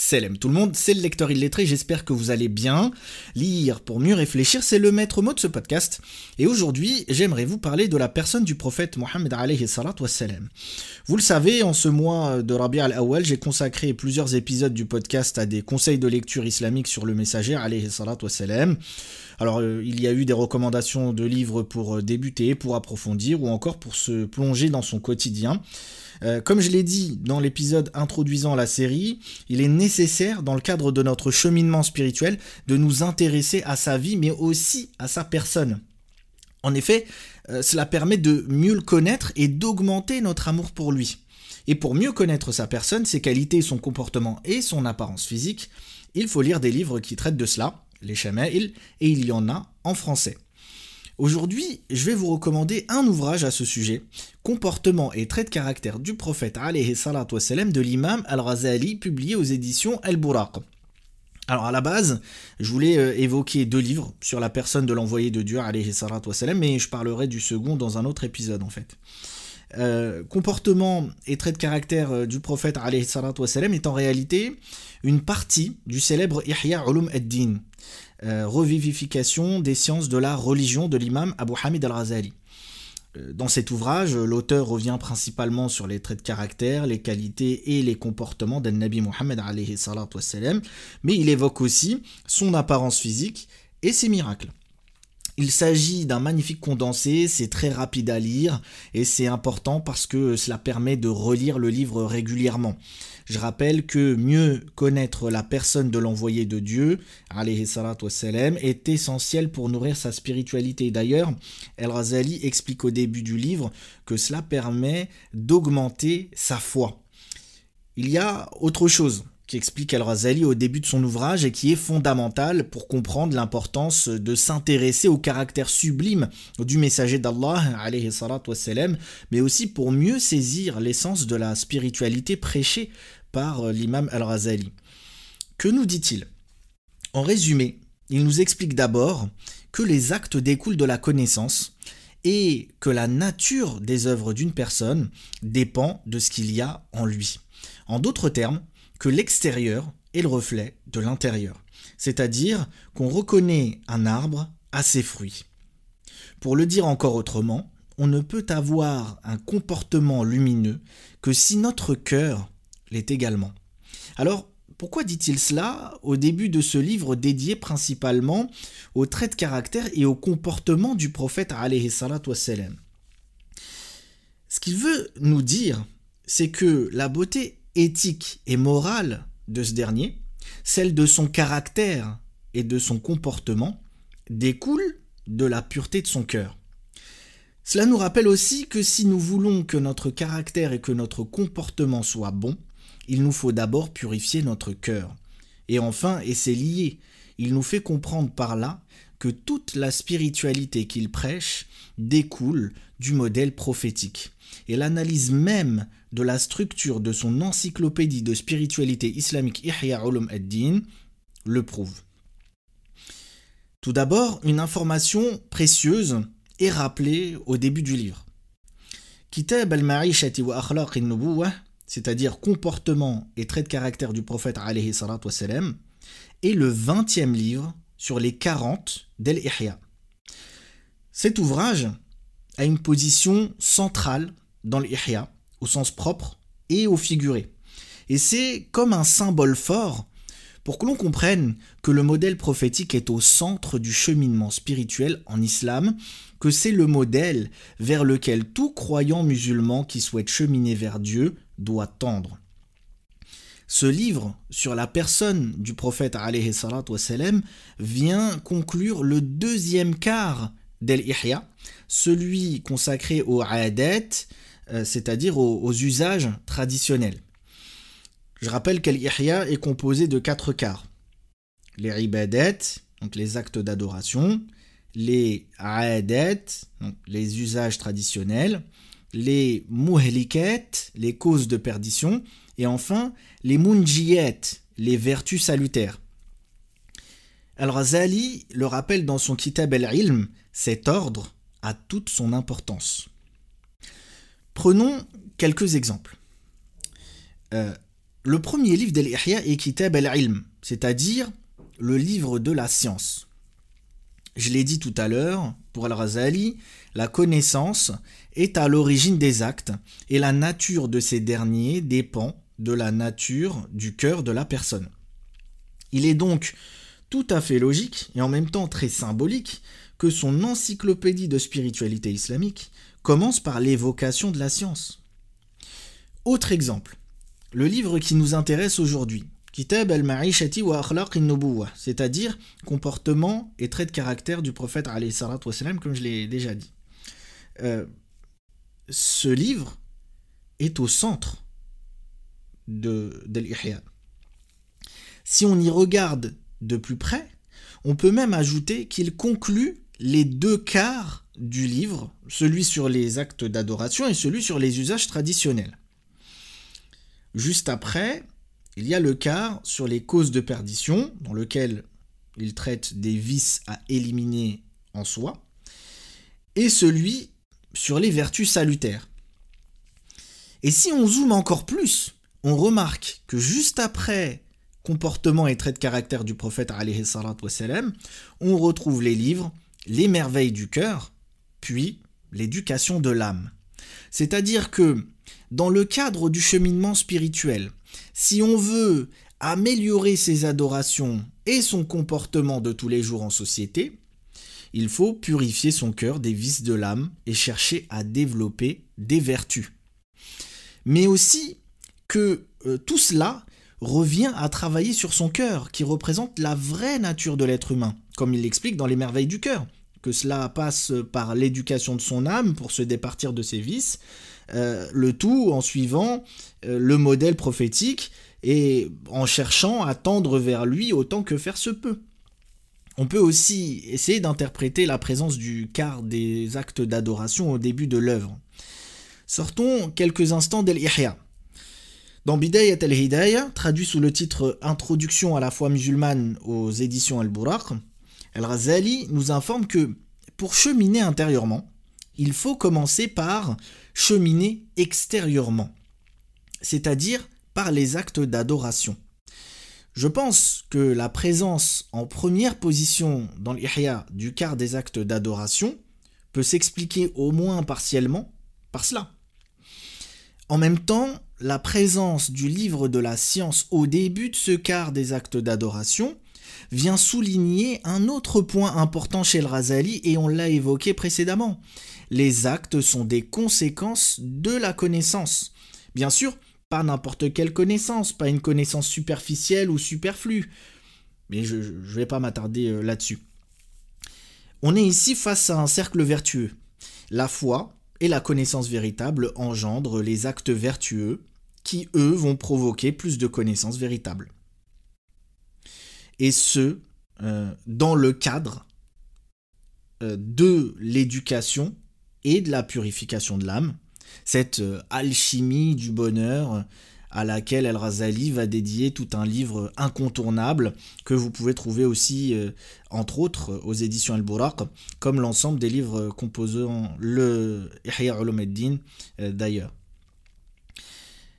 Salem, tout le monde, c'est le lecteur illettré, j'espère que vous allez bien. Lire pour mieux réfléchir, c'est le maître mot de ce podcast. Et aujourd'hui, j'aimerais vous parler de la personne du prophète Mohammed alayhi Vous le savez, en ce mois de Rabi al-Awwal, j'ai consacré plusieurs épisodes du podcast à des conseils de lecture islamique sur le messager alayhi Alors, euh, il y a eu des recommandations de livres pour euh, débuter, pour approfondir ou encore pour se plonger dans son quotidien. Euh, comme je l'ai dit dans l'épisode introduisant la série, il est nécessaire dans le cadre de notre cheminement spirituel de nous intéresser à sa vie mais aussi à sa personne. En effet, euh, cela permet de mieux le connaître et d'augmenter notre amour pour lui. Et pour mieux connaître sa personne, ses qualités, son comportement et son apparence physique, il faut lire des livres qui traitent de cela, les Shamail, et il y en a en français. Aujourd'hui, je vais vous recommander un ouvrage à ce sujet, Comportement et traits de caractère du prophète de l'imam al-Razali, publié aux éditions Al-Buraq. Alors à la base, je voulais euh, évoquer deux livres sur la personne de l'envoyé de Dieu, wassalam, mais je parlerai du second dans un autre épisode en fait. Euh, comportement et traits de caractère euh, du prophète est en réalité une partie du célèbre Ihya Ulum ad-Din, euh, revivification des sciences de la religion de l'imam Abu Hamid al-Razali. Dans cet ouvrage, l'auteur revient principalement sur les traits de caractère, les qualités et les comportements d'Al-Nabi Muhammad mais il évoque aussi son apparence physique et ses miracles. Il s'agit d'un magnifique condensé, c'est très rapide à lire et c'est important parce que cela permet de relire le livre régulièrement. Je rappelle que mieux connaître la personne de l'envoyé de Dieu, wassalam, est essentiel pour nourrir sa spiritualité. D'ailleurs, El Razali explique au début du livre que cela permet d'augmenter sa foi. Il y a autre chose explique Al-Razali au début de son ouvrage et qui est fondamental pour comprendre l'importance de s'intéresser au caractère sublime du messager d'Allah, mais aussi pour mieux saisir l'essence de la spiritualité prêchée par euh, l'imam Al-Razali. Que nous dit-il En résumé, il nous explique d'abord que les actes découlent de la connaissance et que la nature des œuvres d'une personne dépend de ce qu'il y a en lui. En d'autres termes, que l'extérieur est le reflet de l'intérieur, c'est-à-dire qu'on reconnaît un arbre à ses fruits. Pour le dire encore autrement, on ne peut avoir un comportement lumineux que si notre cœur l'est également. Alors, pourquoi dit-il cela au début de ce livre dédié principalement aux traits de caractère et au comportement du prophète Ce qu'il veut nous dire, c'est que la beauté éthique et morale de ce dernier, celle de son caractère et de son comportement, découle de la pureté de son cœur. Cela nous rappelle aussi que si nous voulons que notre caractère et que notre comportement soient bons, il nous faut d'abord purifier notre cœur. Et enfin, et c'est lié, il nous fait comprendre par là que toute la spiritualité qu'il prêche découle du modèle prophétique. Et l'analyse même de la structure de son encyclopédie de spiritualité islamique Ihya Ulum ad-Din le prouve. Tout d'abord, une information précieuse est rappelée au début du livre. Kitab al-Ma'ishati wa Akhlaq al cest c'est-à-dire comportement et traits de caractère du prophète alayhi salatu est le 20e livre sur les 40 d'El Ihya. Cet ouvrage a une position centrale dans l'Ihya, au sens propre et au figuré. Et c'est comme un symbole fort pour que l'on comprenne que le modèle prophétique est au centre du cheminement spirituel en islam, que c'est le modèle vers lequel tout croyant musulman qui souhaite cheminer vers Dieu doit tendre ce livre sur la personne du prophète vient conclure le deuxième quart d'El Ihya, celui consacré aux adet, euh, c'est-à-dire aux, usages traditionnels. Je rappelle qu'El Ihya est composé de quatre quarts. Les ibadat, donc les actes d'adoration, les adet, donc les usages traditionnels, les muhliket, les causes de perdition, et enfin, les mounjiyet, les vertus salutaires. Al-Razali le rappelle dans son Kitab al-Ilm, cet ordre a toute son importance. Prenons quelques exemples. Euh, le premier livre d'Al-Ihya est Kitab al-Ilm, c'est-à-dire le livre de la science. Je l'ai dit tout à l'heure, pour Al-Razali, la connaissance est à l'origine des actes et la nature de ces derniers dépend de la nature du cœur de la personne. Il est donc tout à fait logique et en même temps très symbolique que son encyclopédie de spiritualité islamique commence par l'évocation de la science. Autre exemple, le livre qui nous intéresse aujourd'hui, Kitab al-Ma'ishati wa Akhlaq al c'est-à-dire comportement et traits de caractère du prophète comme je l'ai déjà dit. Euh, ce livre est au centre de, Si on y regarde de plus près, on peut même ajouter qu'il conclut les deux quarts du livre, celui sur les actes d'adoration et celui sur les usages traditionnels. Juste après, il y a le quart sur les causes de perdition, dans lequel il traite des vices à éliminer en soi, et celui sur les vertus salutaires. Et si on zoome encore plus, on remarque que juste après comportement et traits de caractère du prophète on retrouve les livres, les merveilles du cœur, puis l'éducation de l'âme. C'est-à-dire que dans le cadre du cheminement spirituel, si on veut améliorer ses adorations et son comportement de tous les jours en société, il faut purifier son cœur des vices de l'âme et chercher à développer des vertus. Mais aussi que euh, tout cela revient à travailler sur son cœur, qui représente la vraie nature de l'être humain, comme il l'explique dans Les merveilles du cœur, que cela passe par l'éducation de son âme pour se départir de ses vices, euh, le tout en suivant euh, le modèle prophétique et en cherchant à tendre vers lui autant que faire se peut. On peut aussi essayer d'interpréter la présence du quart des actes d'adoration au début de l'œuvre. Sortons quelques instants d'El-Ihya, dans Bidayat al-Hidayah, traduit sous le titre Introduction à la foi musulmane aux éditions Al-Buraq, Al-Razali nous informe que pour cheminer intérieurement, il faut commencer par cheminer extérieurement, c'est-à-dire par les actes d'adoration. Je pense que la présence en première position dans l'Ihya du quart des actes d'adoration peut s'expliquer au moins partiellement par cela. En même temps, la présence du livre de la science au début de ce quart des actes d'adoration vient souligner un autre point important chez le Razali et on l'a évoqué précédemment. Les actes sont des conséquences de la connaissance. Bien sûr, pas n'importe quelle connaissance, pas une connaissance superficielle ou superflue. Mais je ne vais pas m'attarder euh, là-dessus. On est ici face à un cercle vertueux. La foi, et la connaissance véritable engendre les actes vertueux qui, eux, vont provoquer plus de connaissances véritables. Et ce, euh, dans le cadre euh, de l'éducation et de la purification de l'âme, cette euh, alchimie du bonheur, à laquelle al Razali va dédier tout un livre incontournable que vous pouvez trouver aussi, euh, entre autres, euh, aux éditions El burak comme l'ensemble des livres composant le Ihya euh, d'ailleurs.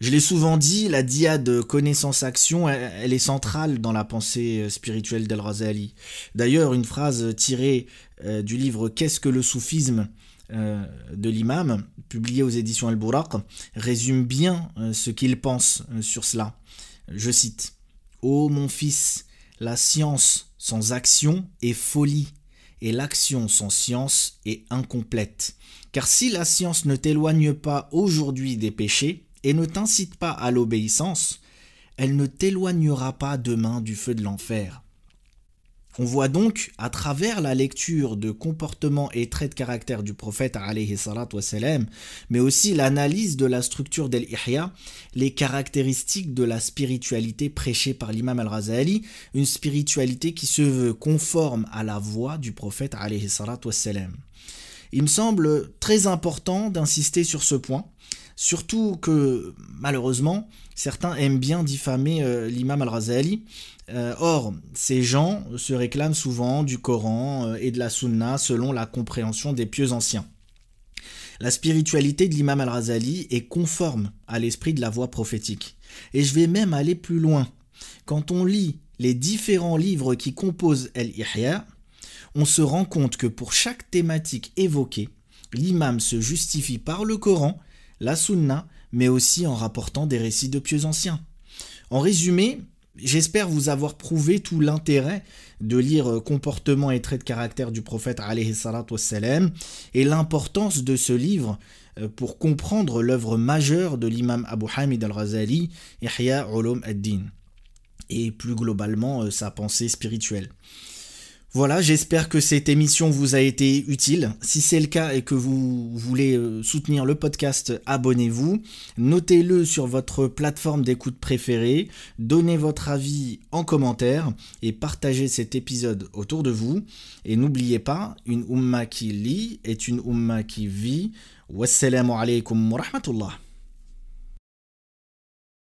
Je l'ai souvent dit, la diade connaissance-action, elle, est centrale dans la pensée spirituelle d'El Razali. D'ailleurs, une phrase tirée du livre Qu'est-ce que le soufisme euh, de l'imam, publié aux éditions al buraq résume bien euh, ce qu'il pense euh, sur cela. Je cite Ô mon fils, la science sans action est folie, et l'action sans science est incomplète. Car si la science ne t'éloigne pas aujourd'hui des péchés et ne t'incite pas à l'obéissance, elle ne t'éloignera pas demain du feu de l'enfer. On voit donc, à travers la lecture de comportements et traits de caractère du prophète, mais aussi l'analyse de la structure del ihya les caractéristiques de la spiritualité prêchée par l'imam al-Razali, une spiritualité qui se veut conforme à la voix du prophète. Il me semble très important d'insister sur ce point, Surtout que, malheureusement, certains aiment bien diffamer euh, l'imam al-Razali. Euh, or, ces gens se réclament souvent du Coran euh, et de la Sunna selon la compréhension des pieux anciens. La spiritualité de l'imam al-Razali est conforme à l'esprit de la voie prophétique. Et je vais même aller plus loin. Quand on lit les différents livres qui composent El-Ihya, on se rend compte que pour chaque thématique évoquée, l'imam se justifie par le Coran la sunna, mais aussi en rapportant des récits de pieux anciens. En résumé, J'espère vous avoir prouvé tout l'intérêt de lire euh, comportement et traits de caractère du prophète et l'importance de ce livre euh, pour comprendre l'œuvre majeure de l'imam Abu Hamid al-Razali, Ihya Ulum ad-Din, et plus globalement euh, sa pensée spirituelle. Voilà, j'espère que cette émission vous a été utile. Si c'est le cas et que vous voulez euh, soutenir le podcast, abonnez-vous. Notez-le sur votre plateforme d'écoute préférée. Donnez votre avis en commentaire et partagez cet épisode autour de vous. Et n'oubliez pas, une umma qui lit est une umma qui vit. Wassalamu alaikum wa